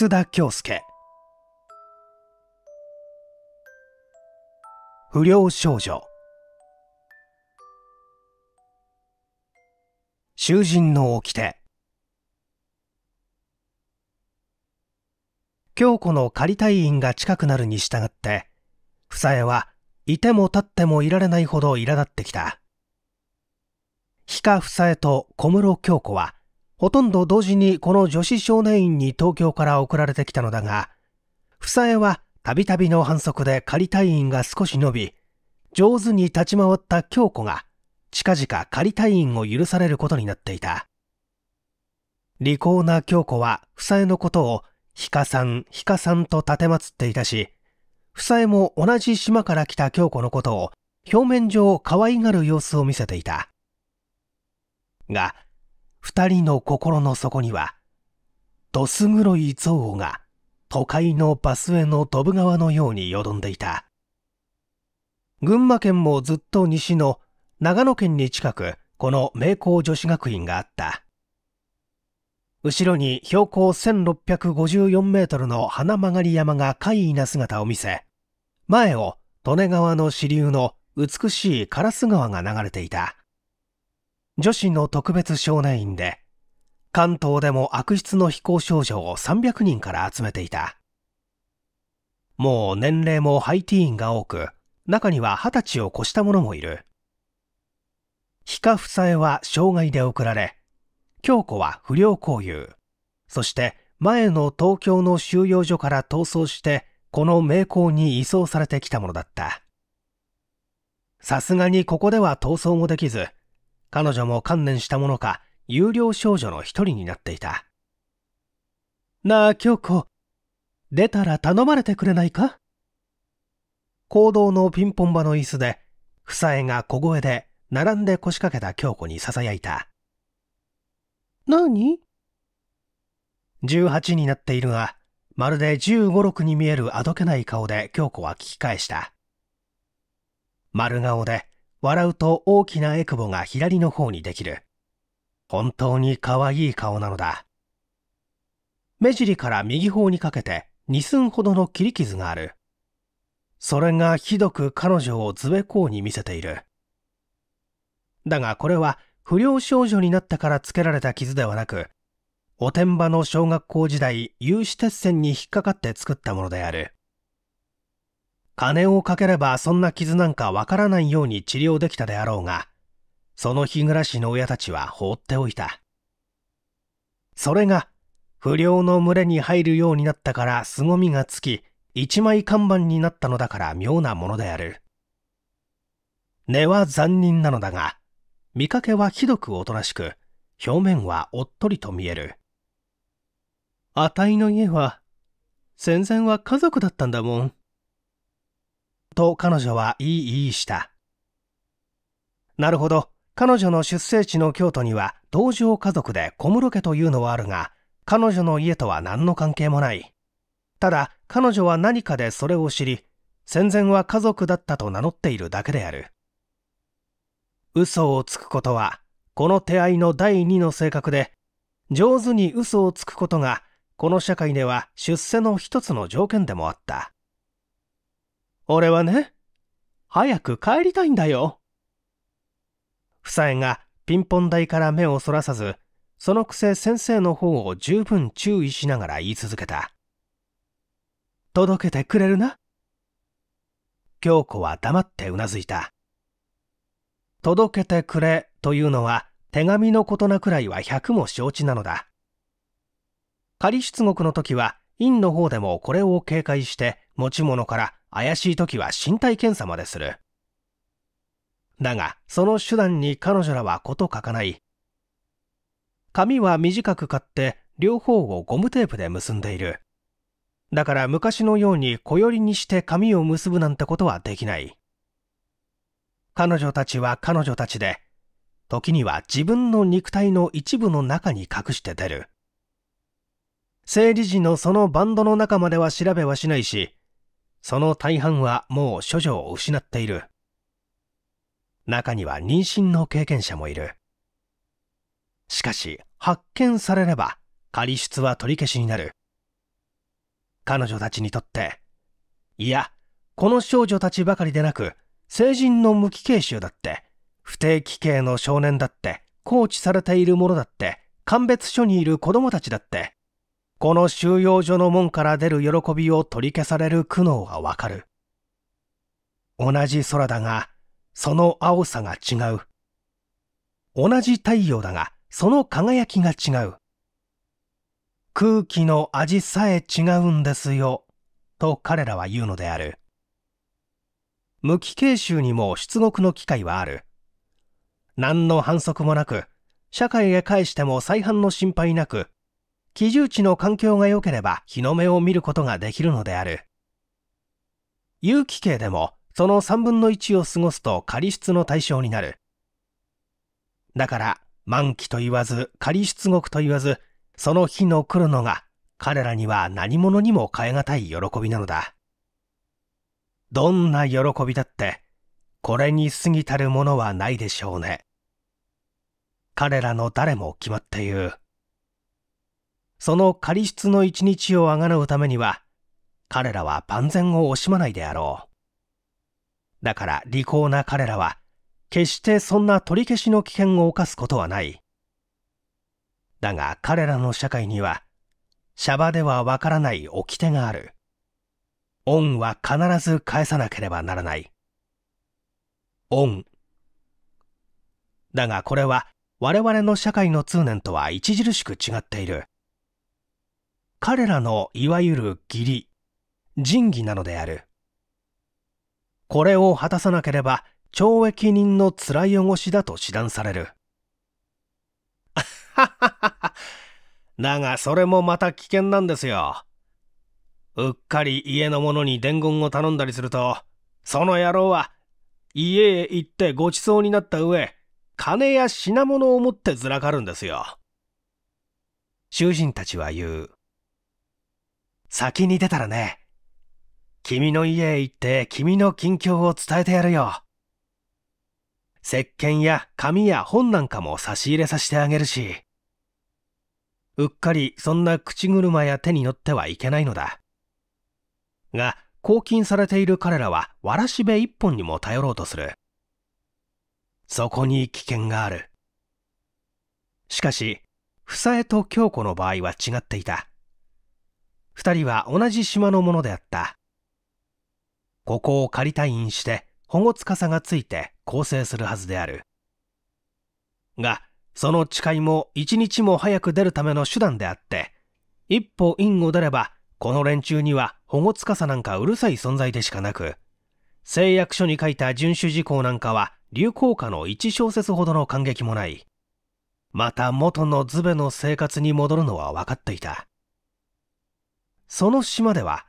楠田恭介不良少女囚人の掟京子の仮退院が近くなるに従って房江はいても立ってもいられないほど苛立ってきた比嘉房江と小室京子はほとんど同時にこの女子少年院に東京から送られてきたのだが、さえはたびたびの反則で仮退院が少し伸び、上手に立ち回った京子が、近々仮退院を許されることになっていた。利口な京子はさえのことを、ひかさん、ひかさんと立てまつっていたし、さえも同じ島から来た京子のことを、表面上可愛がる様子を見せていた。が、二人の心の底には、どす黒い憎悪が都会のバスへの飛ぶ川のようによどんでいた。群馬県もずっと西の長野県に近く、この名工女子学院があった。後ろに標高1654メートルの花曲り山が怪異な姿を見せ、前を利根川の支流の美しい烏川が流れていた。女子の特別少年院で関東でも悪質の非行少女を300人から集めていたもう年齢もハイティーンが多く中には二十歳を越した者もいる比嘉夫妻は障害で送られ京子は不良交友そして前の東京の収容所から逃走してこの名校に移送されてきたものだったさすがにここでは逃走もできず彼女も観念したものか、有料少女の一人になっていた。なあ、京子。出たら頼まれてくれないか行動のピンポン場の椅子で、房江が小声で並んで腰掛けた京子に囁いた。何 ?18 になっているが、まるで15、6に見えるあどけない顔で京子は聞き返した。丸顔で、笑うと大きなえくぼが左の方にできる。本当に可愛い顔なのだ。目尻から右方にかけて2寸ほどの切り傷がある。それがひどく彼女をずべこうに見せている。だがこれは不良少女になったからつけられた傷ではなく、おてんばの小学校時代有刺鉄線に引っかかって作ったものである。金をかければそんな傷なんかわからないように治療できたであろうが、その日暮らしの親たちは放っておいた。それが、不良の群れに入るようになったから凄みがつき、一枚看板になったのだから妙なものである。根は残忍なのだが、見かけはひどくおとなしく、表面はおっとりと見える。あたいの家は、戦前は家族だったんだもん。と彼女は言い言いした。なるほど。彼女の出生地の京都には同情家族で小室家というのはあるが、彼女の家とは何の関係もない。ただ、彼女は何かでそれを知り、戦前は家族だったと名乗っているだけである。嘘をつくことは、この手合いの第二の性格で、上手に嘘をつくことが、この社会では出世の一つの条件でもあった。俺はね、早く帰りたいんだよ。房妻がピンポン台から目をそらさず、そのくせ先生の方を十分注意しながら言い続けた。届けてくれるな京子は黙ってうなずいた。届けてくれというのは手紙のことなくらいは百も承知なのだ。仮出国の時は院の方でもこれを警戒して持ち物から怪しい時は身体検査までする。だが、その手段に彼女らは事欠かない。髪は短く刈って、両方をゴムテープで結んでいる。だから昔のように小寄りにして髪を結ぶなんてことはできない。彼女たちは彼女たちで、時には自分の肉体の一部の中に隠して出る。生理時のそのバンドの中までは調べはしないし、その大半はもう処女を失っている。中には妊娠の経験者もいる。しかし、発見されれば、仮出は取り消しになる。彼女たちにとって、いや、この少女たちばかりでなく、成人の無期刑囚だって、不定期刑の少年だって、放置されているものだって、鑑別所にいる子供たちだって、この収容所の門から出る喜びを取り消される苦悩はわかる。同じ空だが、その青さが違う。同じ太陽だが、その輝きが違う。空気の味さえ違うんですよ、と彼らは言うのである。無期研修にも出国の機会はある。何の反則もなく、社会へ返しても再犯の心配なく、基準地の環境が良ければ日の目を見ることができるのである。有機系でもその3分の1を過ごすと仮出の対象になる。だから、満期と言わず、仮出国と言わず、その日の来るのが彼らには何者にも代え難い喜びなのだ。どんな喜びだって、これに過ぎたるものはないでしょうね。彼らの誰も決まって言う。その仮出の一日をあがなうためには、彼らは万全を惜しまないであろう。だから利口な彼らは、決してそんな取り消しの危険を冒すことはない。だが彼らの社会には、シャバではわからない掟がある。恩は必ず返さなければならない。恩。だがこれは我々の社会の通念とは著しく違っている。彼らのいわゆる義理、仁義なのである。これを果たさなければ懲役人の辛い汚しだと指断される。だがそれもまた危険なんですよ。うっかり家の者に伝言を頼んだりすると、その野郎は家へ行ってごちそうになった上、金や品物を持ってずらかるんですよ。囚人たちは言う。先に出たらね、君の家へ行って君の近況を伝えてやるよ。石鹸や紙や本なんかも差し入れさせてあげるし。うっかりそんな口車や手に乗ってはいけないのだ。が、拘禁されている彼らはわらしべ一本にも頼ろうとする。そこに危険がある。しかし、房江と京子の場合は違っていた。人は同じ島のものであった。ここを仮退院して保護司がついて構成するはずである。が、その誓いも一日も早く出るための手段であって、一歩院を出れば、この連中には保護司なんかうるさい存在でしかなく、誓約書に書いた遵守事項なんかは流行歌の1小節ほどの感激もない。また元のズベの生活に戻るのは分かっていた。その島では、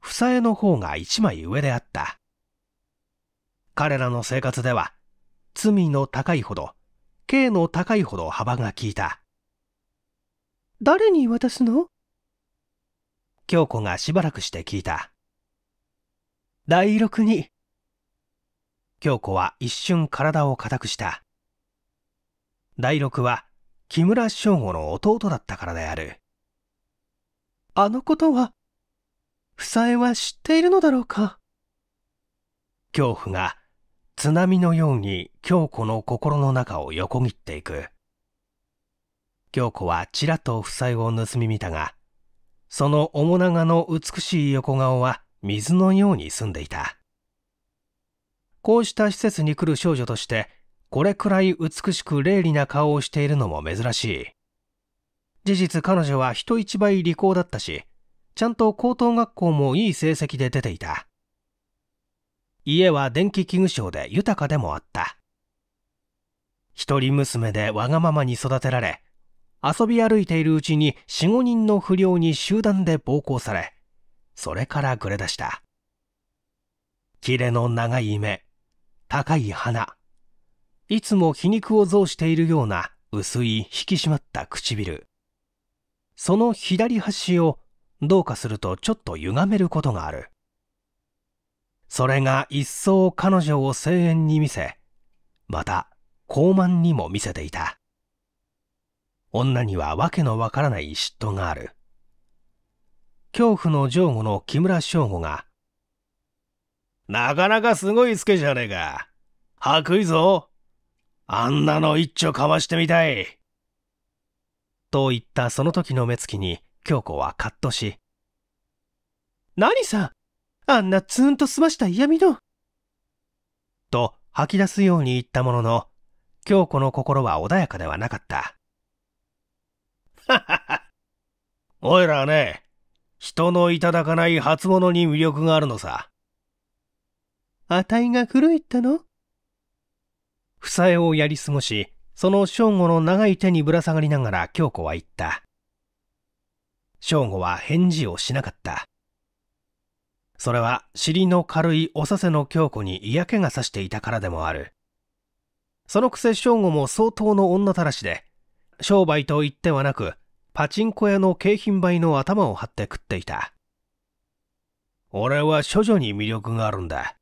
房江の方が一枚上であった。彼らの生活では、罪の高いほど、刑の高いほど幅が利いた。誰に渡すの京子がしばらくして聞いた。第六に。京子は一瞬体を固くした。第六は木村翔吾の弟だったからである。あのことは、房江は知っているのだろうか。恐怖が津波のように京子の心の中を横切っていく。京子はちらっと夫妻を盗み見たが、その面長の美しい横顔は水のように澄んでいた。こうした施設に来る少女として、これくらい美しく霊利な顔をしているのも珍しい。事実彼女は人一倍利口だったし、ちゃんと高等学校もいい成績で出ていた。家は電気器具商で豊かでもあった。一人娘でわがままに育てられ、遊び歩いているうちに4、5人の不良に集団で暴行され、それから暮れ出した。キレの長い目、高い鼻、いつも皮肉を増しているような薄い引き締まった唇。その左端をどうかするとちょっと歪めることがある。それが一層彼女を声援に見せ、また高慢にも見せていた。女には訳のわからない嫉妬がある。恐怖の上後の木村翔吾が、なかなかすごい助じゃねえか。白いぞ。あんなの一丁かわしてみたい。と言ったその時の目つきに京子はカッとし、何さあんなツーンと済ました嫌味の。と吐き出すように言ったものの、京子の心は穏やかではなかった。ははは。おいらはね、人のいただかない初物に魅力があるのさ。あたいが狂いったのさえをやり過ごし、その正吾の長い手にぶら下がりながら京子は言った。正吾は返事をしなかった。それは尻の軽いおさせの京子に嫌気がさしていたからでもある。そのくせ正吾も相当の女たらしで、商売と言ってはなく、パチンコ屋の景品売の頭を張って食っていた。俺は処女に魅力があるんだ。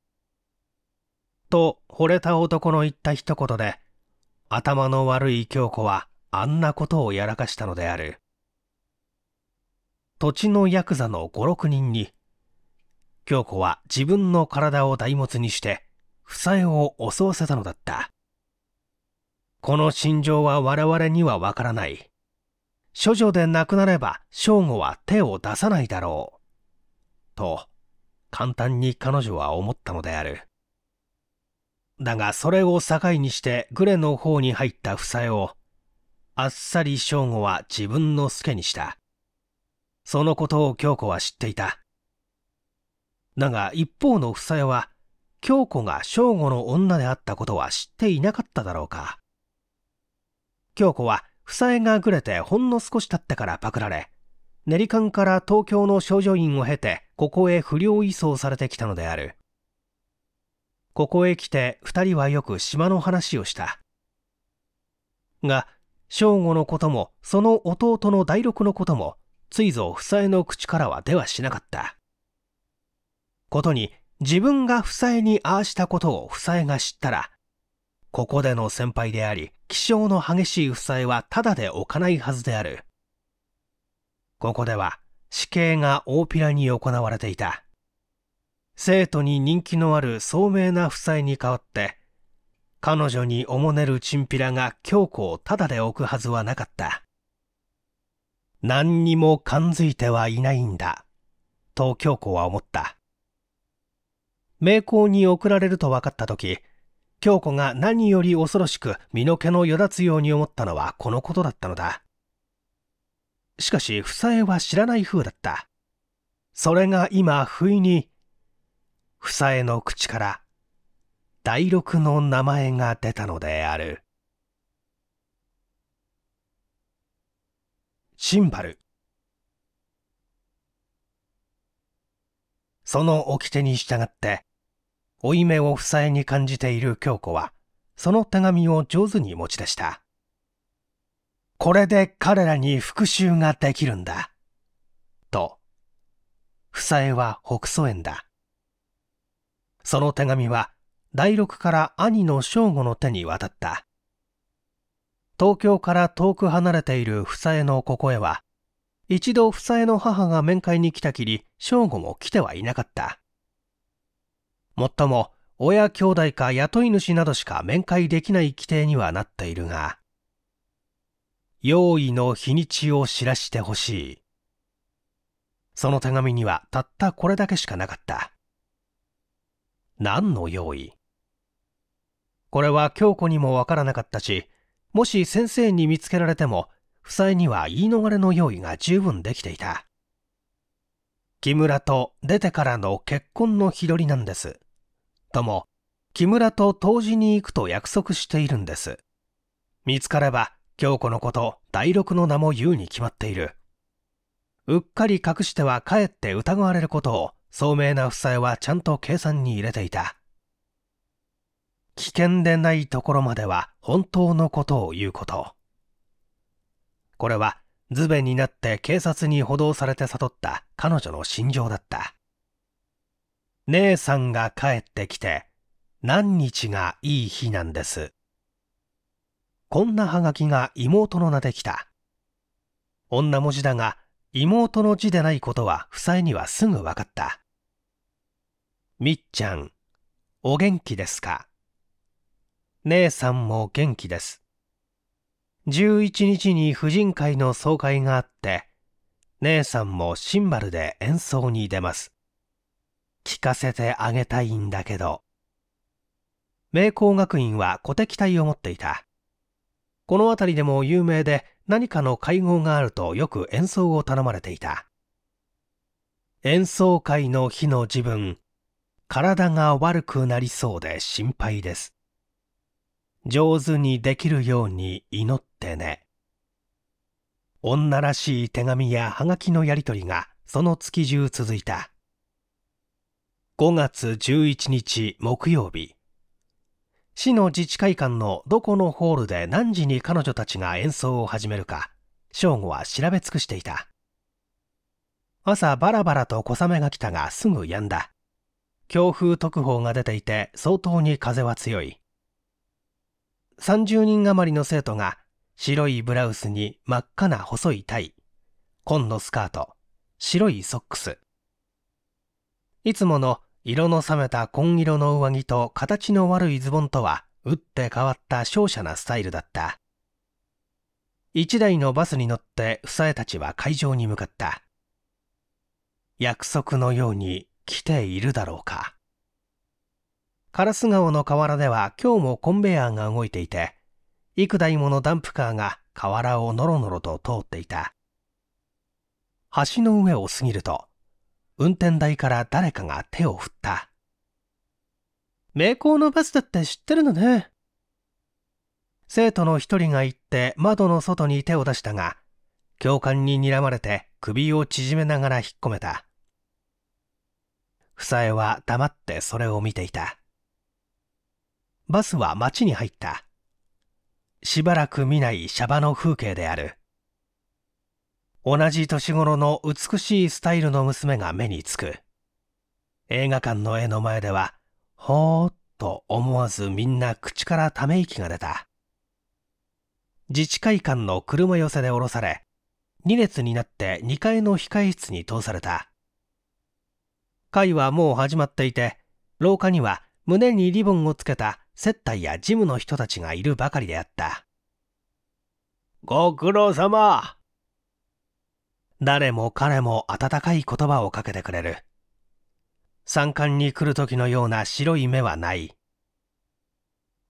と、惚れた男の言った一言で、頭の悪い京子はあんなことをやらかしたのである。土地のヤクザの五六人に、京子は自分の体を大物にして、房江を襲わせたのだった。この心情は我々にはわからない。処女で亡くなれば、正吾は手を出さないだろう。と、簡単に彼女は思ったのである。だがそれを境にしてグレの方に入った房江を、あっさり正吾は自分の助にした。そのことを京子は知っていた。だが一方の房江は、京子が正吾の女であったことは知っていなかっただろうか。京子は、房江がぐれてほんの少し経ってからパクられ、練り館から東京の少女院を経て、ここへ不良移送されてきたのである。ここへ来て2人はよく島の話をしたが正吾のこともその弟の大六のこともついぞ房江の口からは出はしなかったことに自分が房江にああしたことを房江が知ったらここでの先輩であり気性の激しい房江はただで置かないはずであるここでは死刑が大ピラに行われていた生徒に人気のある聡明な夫妻に代わって、彼女におもねるチンピラが京子をただで置くはずはなかった。何にも感づいてはいないんだ、と京子は思った。名校に送られると分かった時、京子が何より恐ろしく身の毛のよだつように思ったのはこのことだったのだ。しかし、夫妻は知らない風だった。それが今、不意に房江の口から第六の名前が出たのであるシンバルその掟に従って負い目を房江に感じている京子はその手紙を上手に持ち出したこれで彼らに復讐ができるんだと房江は北曽園だその手紙は第六から兄の正吾の手に渡った。東京から遠く離れている房江のここへは、一度房江の母が面会に来たきり、正吾も来てはいなかった。もっとも、親兄弟か雇い主などしか面会できない規定にはなっているが、用意の日にちを知らしてほしい。その手紙にはたったこれだけしかなかった。何の用意これは京子にもわからなかったし、もし先生に見つけられても、夫妻には言い逃れの用意が十分できていた。木村と出てからの結婚の日取りなんです。とも、木村と当時に行くと約束しているんです。見つかれば、京子のこと、第六の名も言うに決まっている。うっかり隠してはかえって疑われることを、聡明な夫妻はちゃんと計算に入れていた。危険でないところまでは本当のことを言うこと。これはズベになって警察に補導されて悟った彼女の心情だった。姉さんが帰ってきて何日がいい日なんです。こんなハガキが妹の名で来た。女文字だが妹の字でないことは夫妻にはすぐ分かった。みっちゃん、お元気ですか姉さんも元気です。11日に婦人会の総会があって、姉さんもシンバルで演奏に出ます。聞かせてあげたいんだけど。名工学院は鼓笛隊を持っていた。この辺りでも有名で何かの会合があるとよく演奏を頼まれていた。演奏会の日の自分、体が悪くなりそうで心配です。上手にできるように祈ってね。女らしい手紙やはがきのやりとりがその月中続いた。5月11日木曜日。市の自治会館のどこのホールで何時に彼女たちが演奏を始めるか、正午は調べ尽くしていた。朝バラバラと小雨が来たがすぐ止んだ。強風特報が出ていて相当に風は強い。30人余りの生徒が白いブラウスに真っ赤な細いタイ、紺のスカート、白いソックス。いつもの色の冷めた紺色の上着と形の悪いズボンとは打って変わった勝者なスタイルだった一台のバスに乗って房枝たちは会場に向かった約束のように来ているだろうか烏川の河原では今日もコンベヤーが動いていて幾台ものダンプカーが河原をのろのろと通っていた橋の上を過ぎると運転台から誰かが手を振った。名工のバスだって知ってるのね。生徒の一人が行って窓の外に手を出したが、教官に睨まれて首を縮めながら引っ込めた。房江は黙ってそれを見ていた。バスは町に入った。しばらく見ないシャバの風景である。同じ年頃の美しいスタイルの娘が目につく。映画館の絵の前では、ほーっと思わずみんな口からため息が出た。自治会館の車寄せで降ろされ、2列になって2階の控え室に通された。会はもう始まっていて、廊下には胸にリボンをつけた接待やジムの人たちがいるばかりであった。ご苦労様誰も彼も温かい言葉をかけてくれる。山間に来る時のような白い目はない。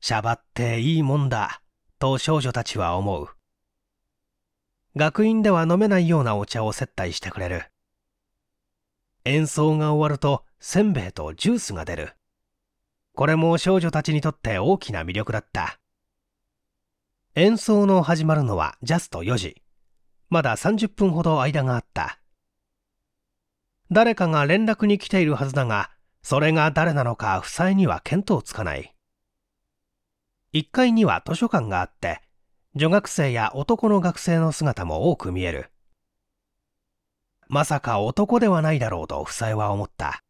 しゃばっていいもんだ、と少女たちは思う。学院では飲めないようなお茶を接待してくれる。演奏が終わるとせんべいとジュースが出る。これも少女たちにとって大きな魅力だった。演奏の始まるのはジャスト4時。まだ30分ほど間があった。誰かが連絡に来ているはずだが、それが誰なのか夫妻には見当つかない。1階には図書館があって、女学生や男の学生の姿も多く見える。まさか男ではないだろうと夫妻は思った。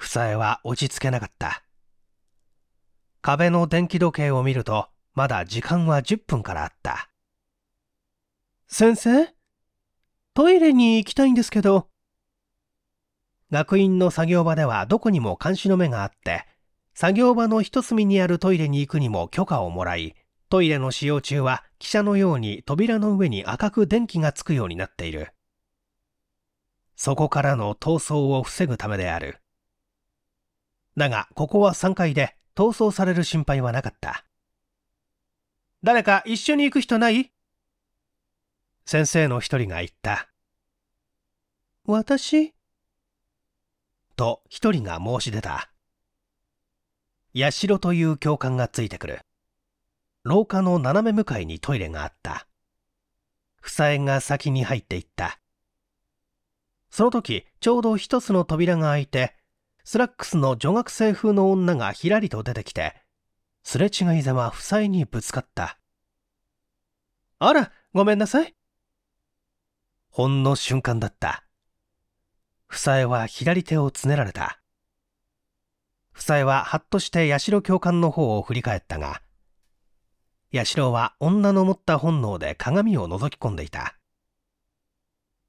夫妻は落ち着けなかった。壁の電気時計を見ると、まだ時間は10分からあった。先生トイレに行きたいんですけど。学院の作業場ではどこにも監視の目があって、作業場の一隅にあるトイレに行くにも許可をもらい、トイレの使用中は汽車のように扉の上に赤く電気がつくようになっている。そこからの逃走を防ぐためである。だが、ここは3階で逃走される心配はなかった。誰か一緒に行く人ない先生の一人が言った。私と一人が申し出た。社という教官がついてくる。廊下の斜め向かいにトイレがあった。房江が先に入っていった。その時、ちょうど一つの扉が開いて、スラックスの女学生風の女がひらりと出てきて、すれ違いざま夫妻にぶつかった。あら、ごめんなさい。ほんの瞬間だった。房江は左手をつねられた。房江ははっとして八代教官の方を振り返ったが、八代は女の持った本能で鏡を覗き込んでいた。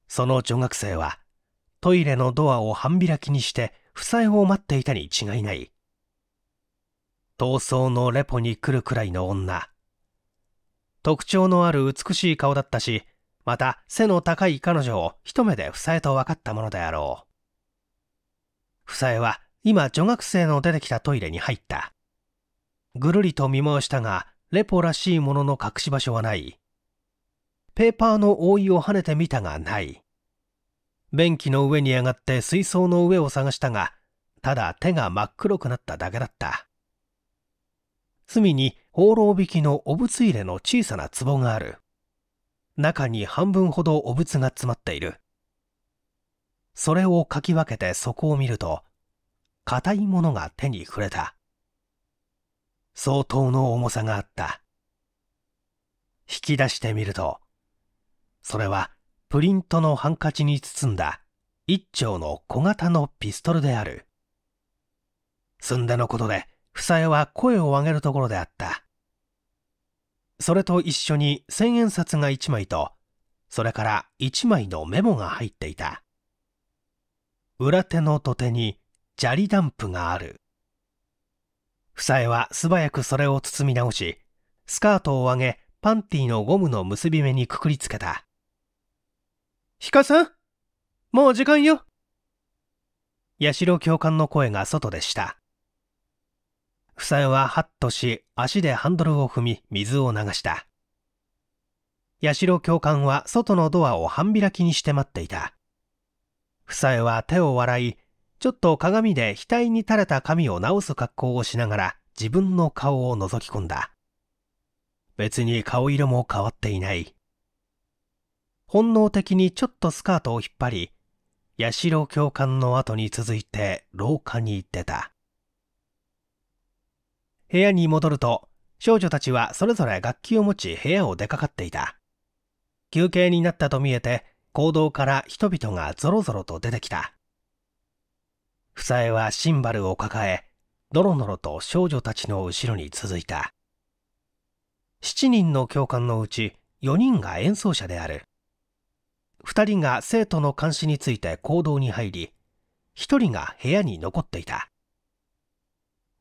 その女学生は、トイレのドアを半開きにして、負債を待っていたに違いない。闘争のレポに来るくらいの女。特徴のある美しい顔だったし、また背の高い彼女を一目で房枝と分かったものであろう。房江は今女学生の出てきたトイレに入った。ぐるりと見回したが、レポらしいものの隠し場所はない。ペーパーの覆いを跳ねてみたがない。便器の上に上がって水槽の上を探したが、ただ手が真っ黒くなっただけだった。隅に放浪引きのおつ入れの小さな壺がある。中に半分ほどお仏が詰まっている。それをかき分けて底を見ると、硬いものが手に触れた。相当の重さがあった。引き出してみると、それはプリントのハンカチに包んだ一丁の小型のピストルである。すんでのことで、房江は声を上げるところであった。それと一緒に千円札が1枚と、それから1枚のメモが入っていた。裏手の土手に砂利ダンプがある。房江は素早くそれを包み直し、スカートを上げ、パンティのゴムの結び目にくくりつけた。ヒカさんもう時間よ八代教官の声が外でした。夫妻はハッとし足でハンドルを踏み水を流した八代教官は外のドアを半開きにして待っていた夫妻は手を笑いちょっと鏡で額に垂れた髪を直す格好をしながら自分の顔を覗き込んだ別に顔色も変わっていない本能的にちょっとスカートを引っ張り八代教官の後に続いて廊下に出た部屋に戻ると、少女たちはそれぞれ楽器を持ち部屋を出かかっていた。休憩になったと見えて、行動から人々がぞろぞろと出てきた。夫妻はシンバルを抱え、のろのろと少女たちの後ろに続いた。7人の教官のうち4人が演奏者である。2人が生徒の監視について行動に入り、1人が部屋に残っていた。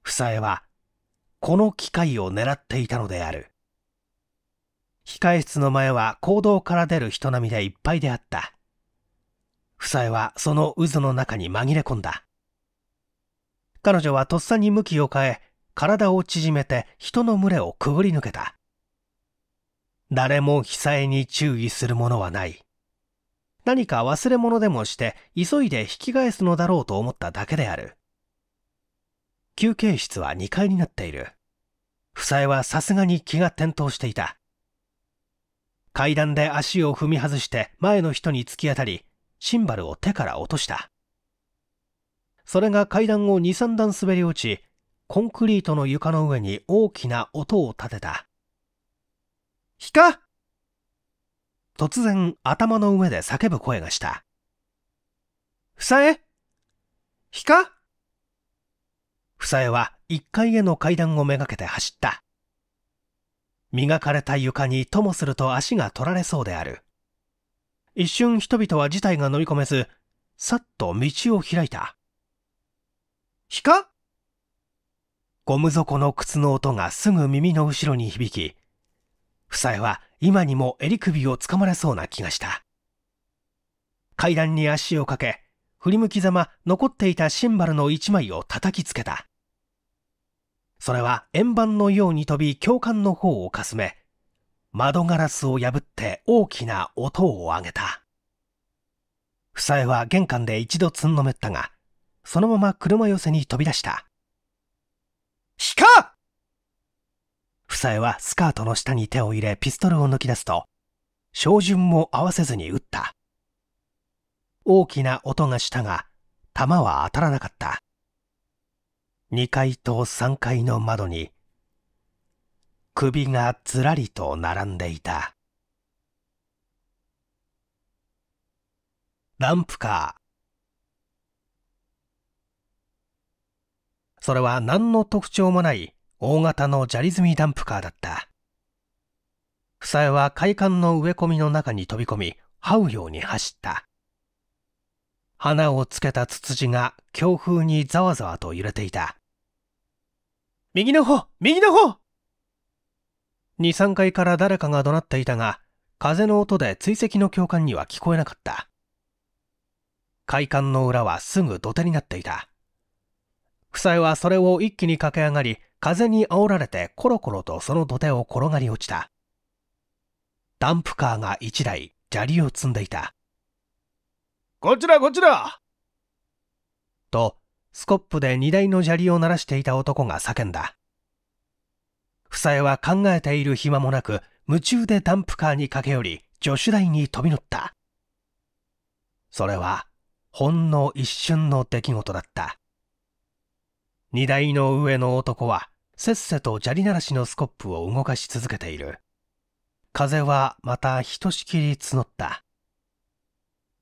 夫妻はこの機会を狙っていたのである控室の前は行動から出る人並みでいっぱいであった夫妻はその渦の中に紛れ込んだ彼女はとっさに向きを変え体を縮めて人の群れをくぐり抜けた誰も被災に注意するものはない何か忘れ物でもして急いで引き返すのだろうと思っただけである休憩室は2階になっている。夫妻はさすがに気が転倒していた。階段で足を踏み外して前の人に突き当たり、シンバルを手から落とした。それが階段を2、3段滑り落ち、コンクリートの床の上に大きな音を立てた。ひか突然頭の上で叫ぶ声がした。ふさえひか房江は1階への階段をめがけて走った。磨かれた床にともすると足が取られそうである。一瞬人々は事態が飲み込めず、さっと道を開いた。ひかゴム底の靴の音がすぐ耳の後ろに響き、房江は今にも襟首をつかまれそうな気がした。階段に足をかけ、振り向きざま残っていたシンバルの一枚を叩きつけた。それは円盤のように飛び教官の方をかすめ、窓ガラスを破って大きな音を上げた。房江は玄関で一度つんのめったが、そのまま車寄せに飛び出した。ひか夫妻はスカートの下に手を入れピストルを抜き出すと、照準も合わせずに撃った。大きな音がしたが、弾は当たらなかった。2階と3階の窓に首がずらりと並んでいたダンプカーそれは何の特徴もない大型の砂利積みダンプカーだった房枝は会館の植え込みの中に飛び込み這うように走った花をつけたツツジが強風にざわざわと揺れていた。右の方右の方 !2、3階から誰かが怒鳴っていたが、風の音で追跡の教官には聞こえなかった。階館の裏はすぐ土手になっていた。夫妻はそれを一気に駆け上がり、風に煽られてコロコロとその土手を転がり落ちた。ダンプカーが1台、砂利を積んでいた。こちらこちらと、スコップで荷台の砂利を鳴らしていた男が叫んだ。房江は考えている暇もなく、夢中でダンプカーに駆け寄り、助手台に飛び乗った。それは、ほんの一瞬の出来事だった。荷台の上の男は、せっせと砂利鳴らしのスコップを動かし続けている。風はまたひとしきり募った。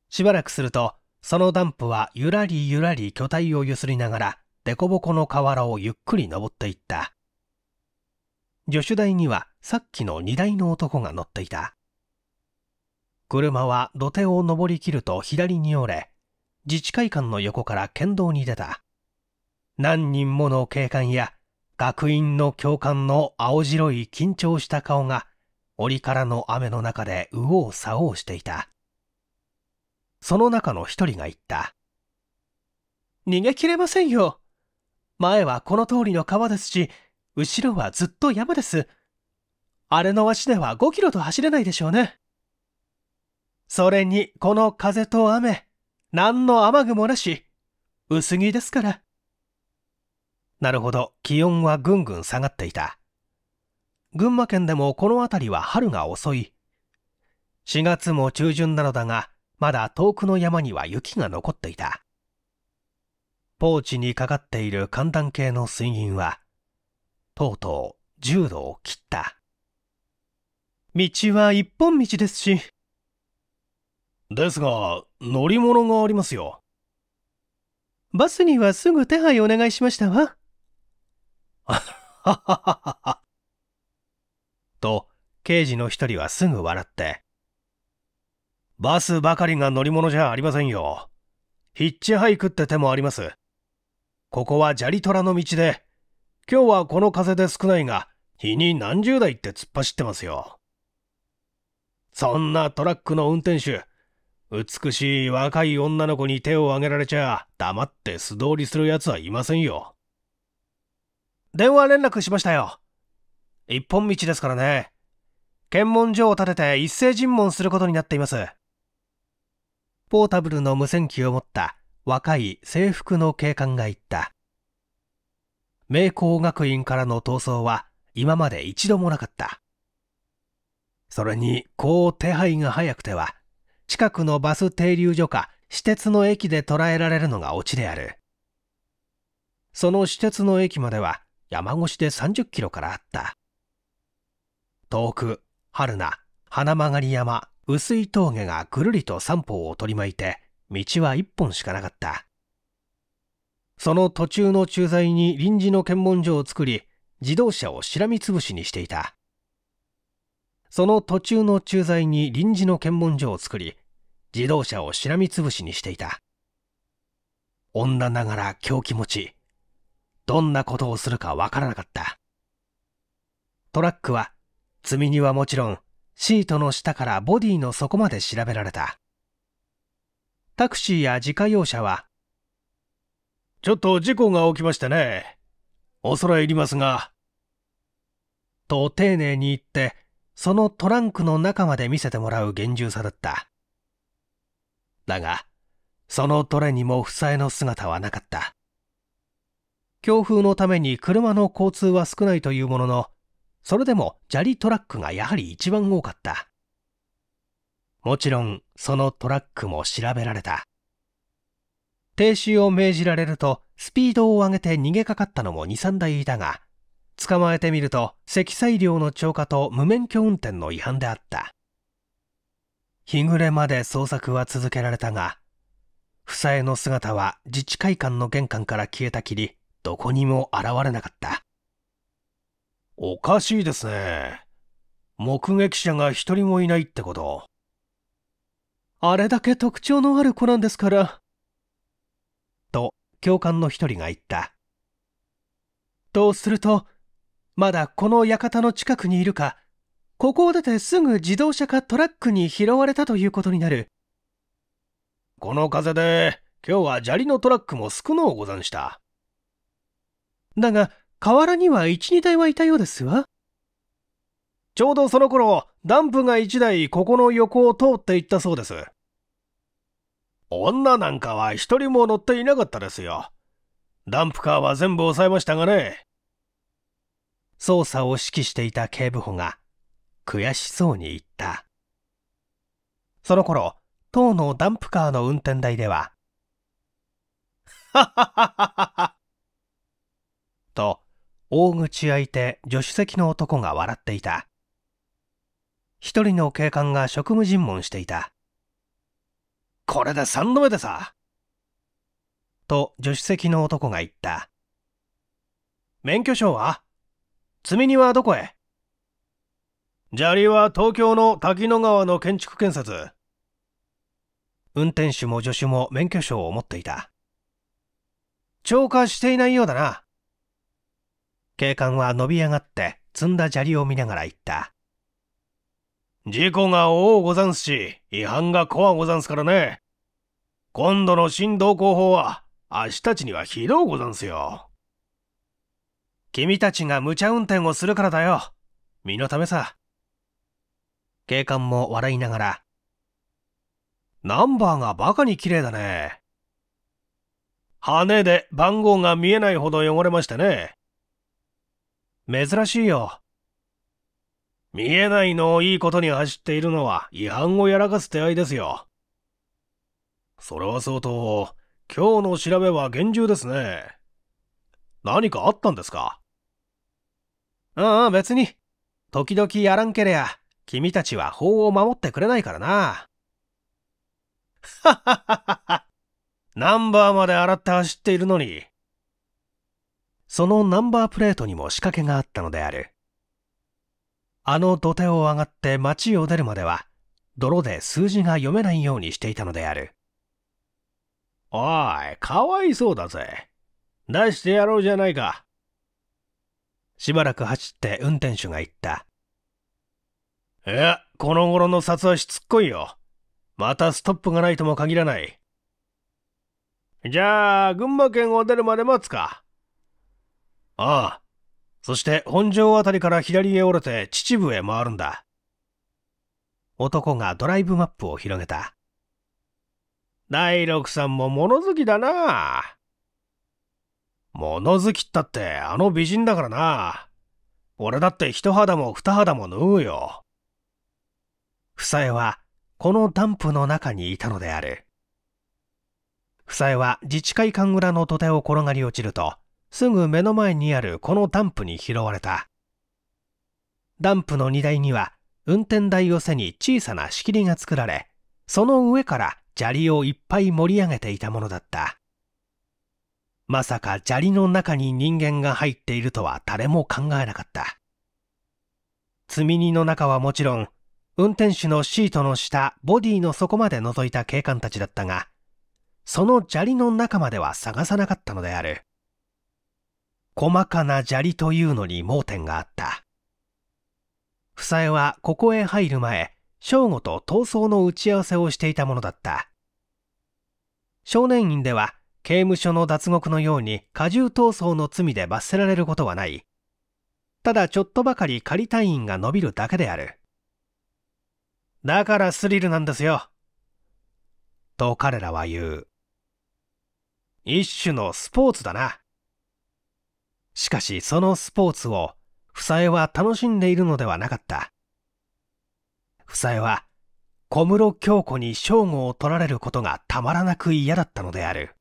しばらくすると、そのダンプはゆらりゆらり巨体をゆすりながら、凸凹の河原をゆっくり登っていった。助手台にはさっきの荷台の男が乗っていた。車は土手を登りきると左に折れ、自治会館の横から県道に出た。何人もの警官や学院の教官の青白い緊張した顔が檻からの雨の中で右往左往していた。その中の一人が言った。逃げ切れませんよ。前はこの通りの川ですし、後ろはずっと山です。あれの足では5キロと走れないでしょうね。それに、この風と雨、何の雨雲なし、薄着ですから。なるほど、気温はぐんぐん下がっていた。群馬県でもこの辺りは春が遅い。4月も中旬なのだが、まだ遠くの山には雪が残っていた。ポーチにかかっている寒暖計の水銀は、とうとう10度を切った。道は一本道ですし。ですが、乗り物がありますよ。バスにはすぐ手配お願いしましたわ。と、刑事の一人はすぐ笑って、バスばかりが乗り物じゃありませんよ。ヒッチハイクって手もあります。ここは砂利虎の道で、今日はこの風で少ないが、日に何十台って突っ走ってますよ。そんなトラックの運転手、美しい若い女の子に手を挙げられちゃ、黙って素通りする奴はいませんよ。電話連絡しましたよ。一本道ですからね。検問所を建てて一斉尋問することになっています。ポータブルの無線機を持った若い制服の警官が言った。名工学院からの逃走は今まで一度もなかった。それに、こう手配が早くては、近くのバス停留所か私鉄の駅で捕らえられるのがオチである。その私鉄の駅までは山越しで30キロからあった。遠く、春名、花曲山、薄い峠がぐるりと三方を取り巻いて、道は一本しかなかった。その途中の駐在に臨時の検問所を作り、自動車をしらみつぶしにしていた。その途中の駐在に臨時の検問所を作り、自動車をしらみつぶしにしていた。女ながら狂気持ち、どんなことをするかわからなかった。トラックは、積み荷はもちろん、シートの下からボディの底まで調べられた。タクシーや自家用車は、ちょっと事故が起きましてね。恐れ入りますが。と丁寧に言って、そのトランクの中まで見せてもらう厳重さだった。だが、そのトレにも房江の姿はなかった。強風のために車の交通は少ないというものの、それでも砂利トラックがやはり一番多かった。もちろん、そのトラックも調べられた。停止を命じられると、スピードを上げて逃げかかったのも2、3台いたが、捕まえてみると、積載量の超過と無免許運転の違反であった。日暮れまで捜索は続けられたが、房江の姿は自治会館の玄関から消えたきり、どこにも現れなかった。おかしいですね。目撃者が一人もいないってこと。あれだけ特徴のある子なんですから。と、教官の一人が言った。とすると、まだこの館の近くにいるか、ここを出てすぐ自動車かトラックに拾われたということになる。この風で、今日は砂利のトラックも少のうござんした。だが、河原には一、二台はいたようですわ。ちょうどその頃、ダンプが一台ここの横を通っていったそうです。女なんかは一人も乗っていなかったですよ。ダンプカーは全部押さえましたがね。捜査を指揮していた警部補が悔しそうに言った。その頃、当のダンプカーの運転台では、はははははと、大口開いて助手席の男が笑っていた。一人の警官が職務尋問していた。これで三度目でさ。と助手席の男が言った。免許証は積み荷はどこへ砂利は東京の滝野川の建築建設。運転手も助手も免許証を持っていた。超過していないようだな。警官は伸び上がって積んだ砂利を見ながら言った。事故が多うござんすし、違反が怖ござんすからね。今度の新道工法は、あしたちにはひどうござんすよ。君たちが無茶運転をするからだよ。身のためさ。警官も笑いながら。ナンバーがバカに綺麗だね。羽で番号が見えないほど汚れましてね。珍しいよ。見えないのをいいことに走っているのは違反をやらかす手合いですよ。それは相当、今日の調べは厳重ですね。何かあったんですかああ、別に。時々やらんけりゃ、君たちは法を守ってくれないからな。ははははは。ナンバーまで洗って走っているのに、そのナンバープレートにも仕掛けがあったのである。あの土手を上がって街を出るまでは、泥で数字が読めないようにしていたのである。おい、かわいそうだぜ。出してやろうじゃないか。しばらく走って運転手が言った。いや、この頃の札はしつっこいよ。またストップがないとも限らない。じゃあ、群馬県を出るまで待つか。ああ。そして本庄辺りから左へ折れて秩父へ回るんだ。男がドライブマップを広げた。第六さんも物好きだな。物好きったってあの美人だからな。俺だって一肌も二肌も縫うよ。房江はこのダンプの中にいたのである。房江は自治会館裏の土手を転がり落ちると、すぐ目の前にあるこのダンプに拾われたダンプの荷台には運転台を背に小さな仕切りが作られその上から砂利をいっぱい盛り上げていたものだったまさか砂利の中に人間が入っているとは誰も考えなかった積み荷の中はもちろん運転手のシートの下ボディの底まで覗いた警官たちだったがその砂利の中までは探さなかったのである細かな砂利というのに盲点があった。さえはここへ入る前、正吾と逃走の打ち合わせをしていたものだった。少年院では、刑務所の脱獄のように過重闘争の罪で罰せられることはない。ただちょっとばかり仮退院が伸びるだけである。だからスリルなんですよ。と彼らは言う。一種のスポーツだな。しかしそのスポーツを、房江は楽しんでいるのではなかった。房江は、小室京子に正午を取られることがたまらなく嫌だったのである。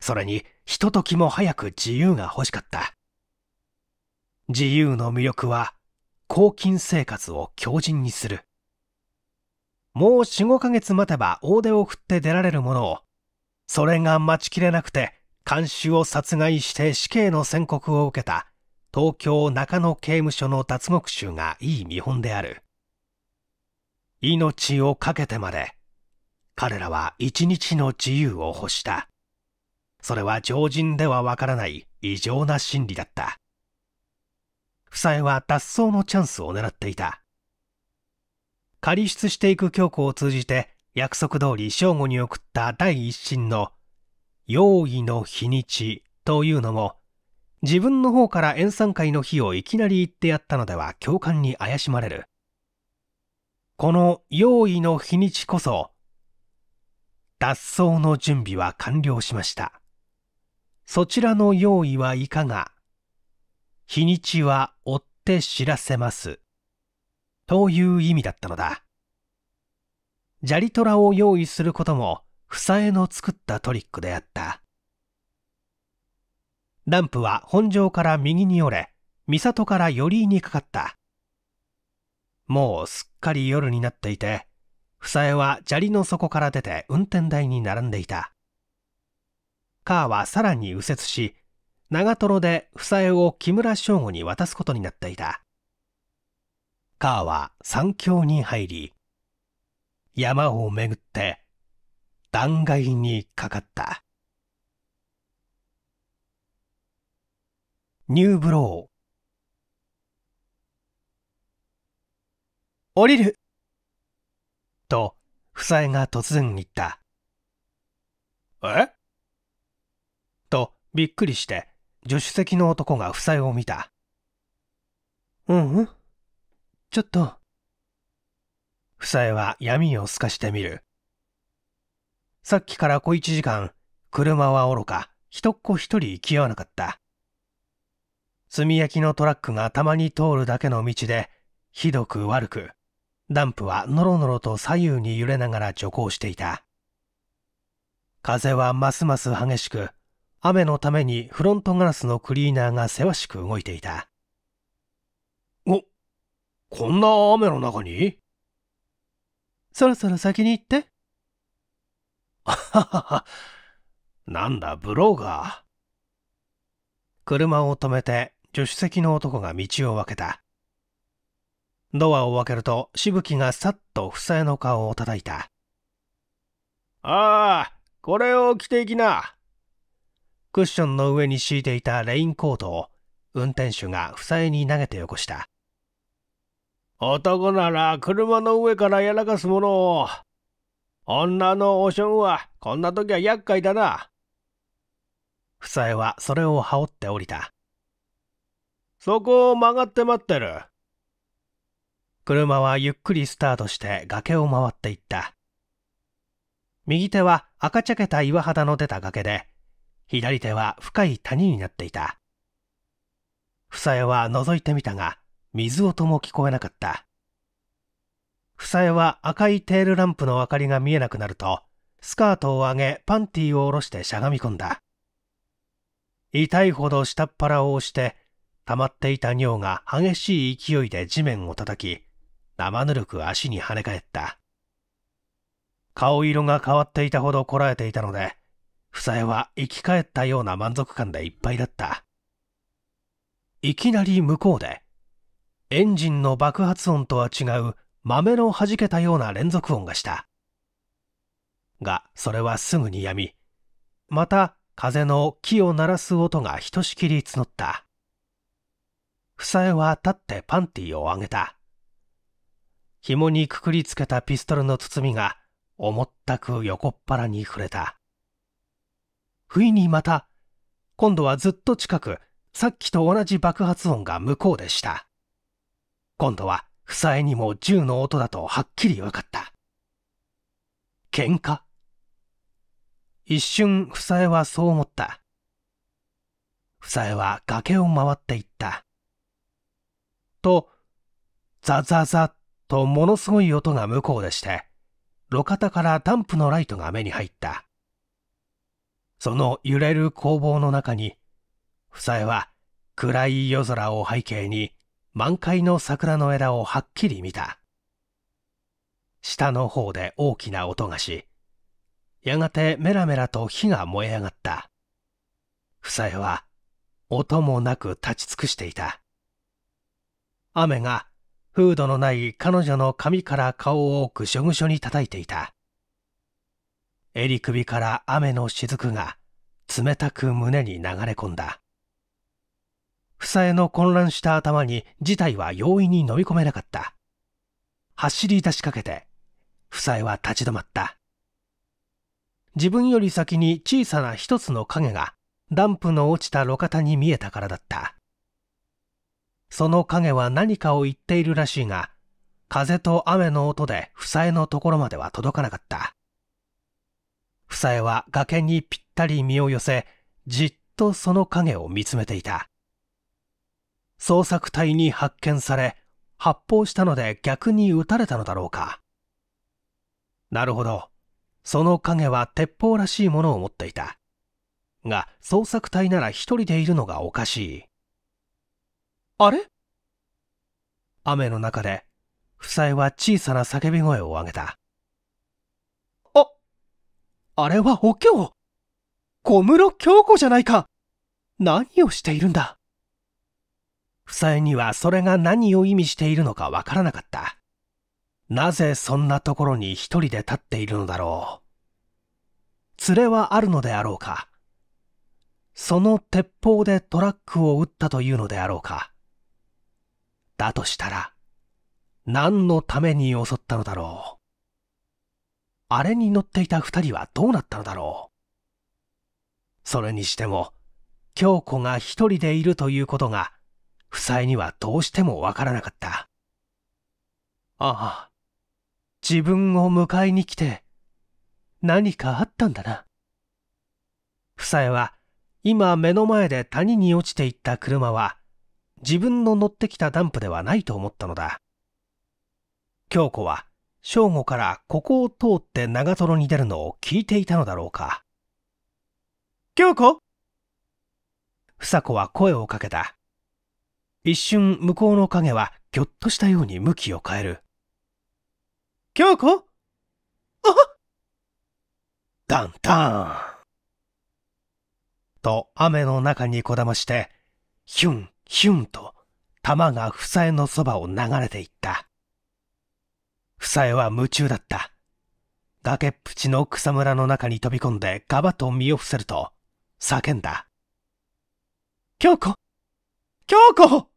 それに、ひとときも早く自由が欲しかった。自由の魅力は、公金生活を強靭にする。もう4、5ヶ月待てば大手を振って出られるものを、それが待ちきれなくて、看守を殺害して死刑の宣告を受けた東京中野刑務所の脱獄囚がいい見本である。命を懸けてまで彼らは一日の自由を欲した。それは常人ではわからない異常な心理だった。夫妻は脱走のチャンスを狙っていた。仮出していく教皇を通じて約束通り正午に送った第一審の用意の日にちというのも自分の方から演算会の日をいきなり言ってやったのでは教官に怪しまれるこの用意の日にちこそ脱走の準備は完了しましたそちらの用意はいかが日にちは追って知らせますという意味だったのだ砂利虎を用意することも房江の作ったトリックであったランプは本庄から右に折れ三郷から寄居にかかったもうすっかり夜になっていて房江は砂利の底から出て運転台に並んでいたカーはさらに右折し長瀞で房江を木村省吾に渡すことになっていたカーは山峡に入り山を巡って断崖にかかった。ニューブロー。降りると、夫妻が突然言った。えと、びっくりして、助手席の男が夫妻を見た。うん、うん、ちょっと。夫妻は闇を透かしてみる。さっきから小一時間、車はおろか、人っ子一人行き合わなかった。炭焼きのトラックがたまに通るだけの道で、ひどく悪く、ダンプはのろのろと左右に揺れながら徐行していた。風はますます激しく、雨のためにフロントガラスのクリーナーがせわしく動いていた。お、こんな雨の中にそろそろ先に行って。なんだ、ブローー。車を止めて、助手席の男が道を分けた。ドアを開けると、しぶきがさっと房正の顔を叩いた。ああ、これを着ていきな。クッションの上に敷いていたレインコートを、運転手が房正に投げてよこした。男なら車の上からやらかすものを女のおしょんは、こんな時は厄介だな。夫妻はそれを羽織って降りた。そこを曲がって待ってる。車はゆっくりスタートして崖を回っていった。右手は赤茶けた岩肌の出た崖で、左手は深い谷になっていた。夫妻は覗いてみたが、水音も聞こえなかった。房江は赤いテールランプの明かりが見えなくなると、スカートを上げ、パンティーを下ろしてしゃがみ込んだ。痛いほど下っ腹を押して、溜まっていた尿が激しい勢いで地面を叩き、生ぬるく足に跳ね返った。顔色が変わっていたほどこらえていたので、房江は生き返ったような満足感でいっぱいだった。いきなり向こうで、エンジンの爆発音とは違う豆の弾けたような連続音がした。が、それはすぐにやみ、また風の木を鳴らす音がひとしきり募った。房江は立ってパンティを上げた。紐にくくりつけたピストルの包みが、思ったく横っ腹に触れた。不意にまた、今度はずっと近く、さっきと同じ爆発音が向こうでした。今度はさえにも銃の音だとはっきり分かった。喧嘩一瞬、さえはそう思った。さえは崖を回っていった。と、ザザザとものすごい音が向こうでして、路肩からダンプのライトが目に入った。その揺れる工房の中に、さえは暗い夜空を背景に満開の桜の枝をはっきり見た。下の方で大きな音がし、やがてメラメラと火が燃え上がった。房江は音もなく立ち尽くしていた。雨がフードのない彼女の髪から顔をぐしょぐしょに叩いていた。襟首から雨の雫が冷たく胸に流れ込んだ。房江の混乱した頭に事態は容易に飲み込めなかった。走り出しかけて、房江は立ち止まった。自分より先に小さな一つの影がダンプの落ちた路肩に見えたからだった。その影は何かを言っているらしいが、風と雨の音で房江のところまでは届かなかった。房江は崖にぴったり身を寄せ、じっとその影を見つめていた。捜索隊に発見され発砲したので逆に撃たれたのだろうかなるほどその影は鉄砲らしいものを持っていたが捜索隊なら一人でいるのがおかしいあれ雨の中で夫妻は小さな叫び声を上げたああれはお京小室京子じゃないか何をしているんだ夫妻にはそれが何を意味しているのかわからなかった。なぜそんなところに一人で立っているのだろう。連れはあるのであろうか。その鉄砲でトラックを撃ったというのであろうか。だとしたら、何のために襲ったのだろう。あれに乗っていた二人はどうなったのだろう。それにしても、京子が一人でいるということが、夫妻にはどうしてもわからなかった。ああ、自分を迎えに来て、何かあったんだな。夫妻は、今目の前で谷に落ちていった車は、自分の乗ってきたダンプではないと思ったのだ。京子は、正午からここを通って長瀞に出るのを聞いていたのだろうか。京子房子は声をかけた。一瞬向こうの影はぎょっとしたように向きを変える。京子あダンタンと雨の中にこだまして、ヒュンヒュンと玉がさえのそばを流れていった。さえは夢中だった。崖っぷちの草むらの中に飛び込んでガバと身を伏せると、叫んだ。京子京子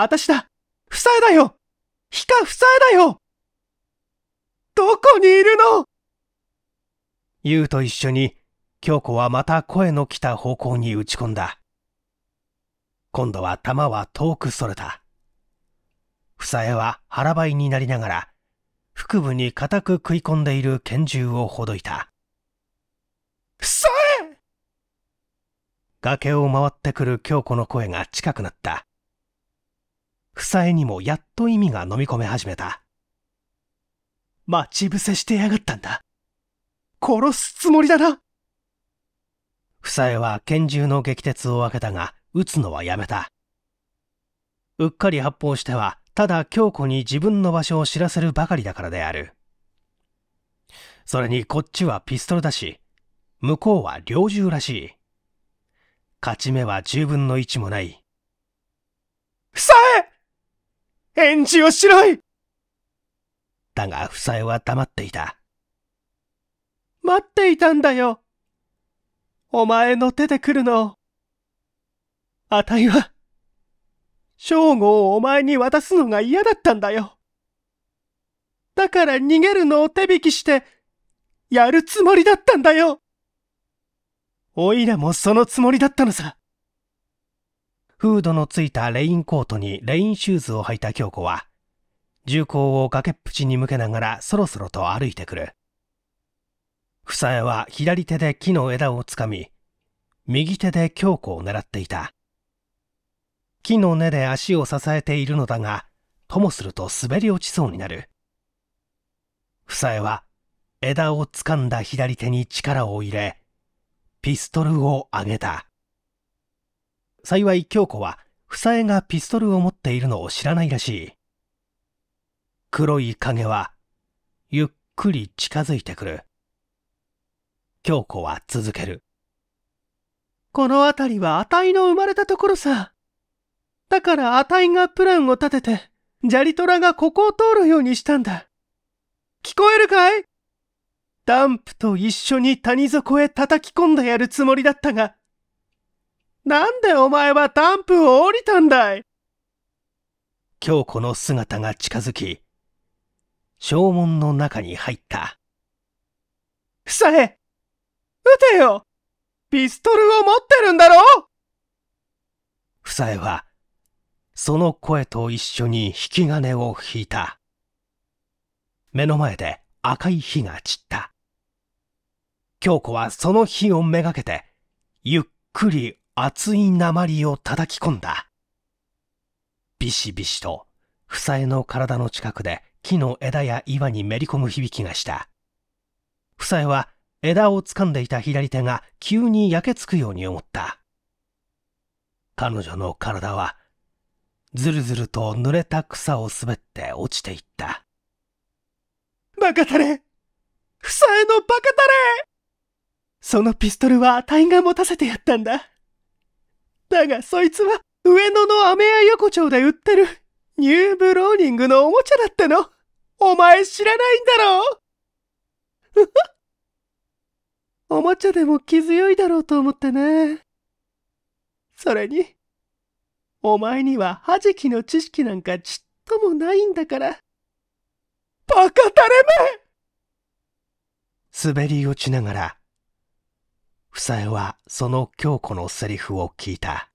あたしだ夫妻だよかふさえだよどこにいるのゆうと一緒に京子はまた声の来た方向に打ち込んだ。今度は玉は遠くそれた。房江は腹ばいになりながら、腹部に固く食い込んでいる拳銃をほどいた。さえ崖を回ってくる京子の声が近くなった。草絵にもやっと意味が飲み込め始めた。待ち伏せしてやがったんだ。殺すつもりだな房江は拳銃の撃鉄を開けたが、撃つのはやめた。うっかり発砲しては、ただ京子に自分の場所を知らせるばかりだからである。それにこっちはピストルだし、向こうは猟銃らしい。勝ち目は十分の一もない。さえ返事をしろいだが、夫妻は黙っていた。待っていたんだよ。お前の手で来るのを。あたいは、正午をお前に渡すのが嫌だったんだよ。だから逃げるのを手引きして、やるつもりだったんだよ。おいらもそのつもりだったのさ。フードのついたレインコートにレインシューズを履いた京子は、銃口を崖っぷちに向けながらそろそろと歩いてくる。房江は左手で木の枝をつかみ、右手で京子を狙っていた。木の根で足を支えているのだが、ともすると滑り落ちそうになる。房江は枝を掴んだ左手に力を入れ、ピストルを上げた。幸い京子は房江がピストルを持っているのを知らないらしい黒い影はゆっくり近づいてくる京子は続けるこの辺りはあたいの生まれたところさだからあたいがプランを立てて砂利虎がここを通るようにしたんだ聞こえるかいダンプと一緒に谷底へ叩き込んでやるつもりだったがなんでお前はタンプを降りたんだい京子の姿が近づき、正門の中に入った。ふさえ撃てよピストルを持ってるんだろふさえは、その声と一緒に引き金を引いた。目の前で赤い火が散った。京子はその火をめがけて、ゆっくり熱い鉛を叩き込んだ。ビシビシと、房江の体の近くで木の枝や岩にめり込む響きがした。房江は枝を掴んでいた左手が急に焼けつくように思った。彼女の体は、ずるずると濡れた草を滑って落ちていった。バカタレ房江のバカタレそのピストルはタイが持たせてやったんだ。だがそいつは上野の飴屋横丁で売ってるニューブローニングのおもちゃだったの。お前知らないんだろふふおもちゃでも気強いだろうと思ってね。それに、お前にははじきの知識なんかちっともないんだから。バカたれめ滑り落ちながら房江はその京子のセリフを聞いた。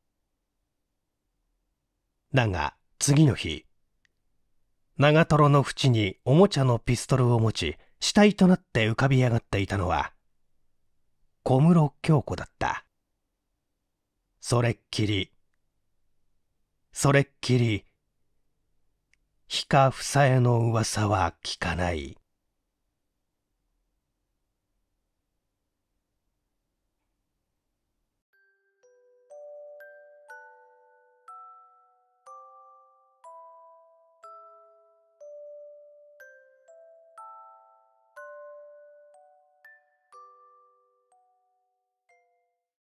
だが、次の日、長瀞の縁におもちゃのピストルを持ち、死体となって浮かび上がっていたのは、小室京子だった。それっきり、それっきり、日か房への噂は聞かない。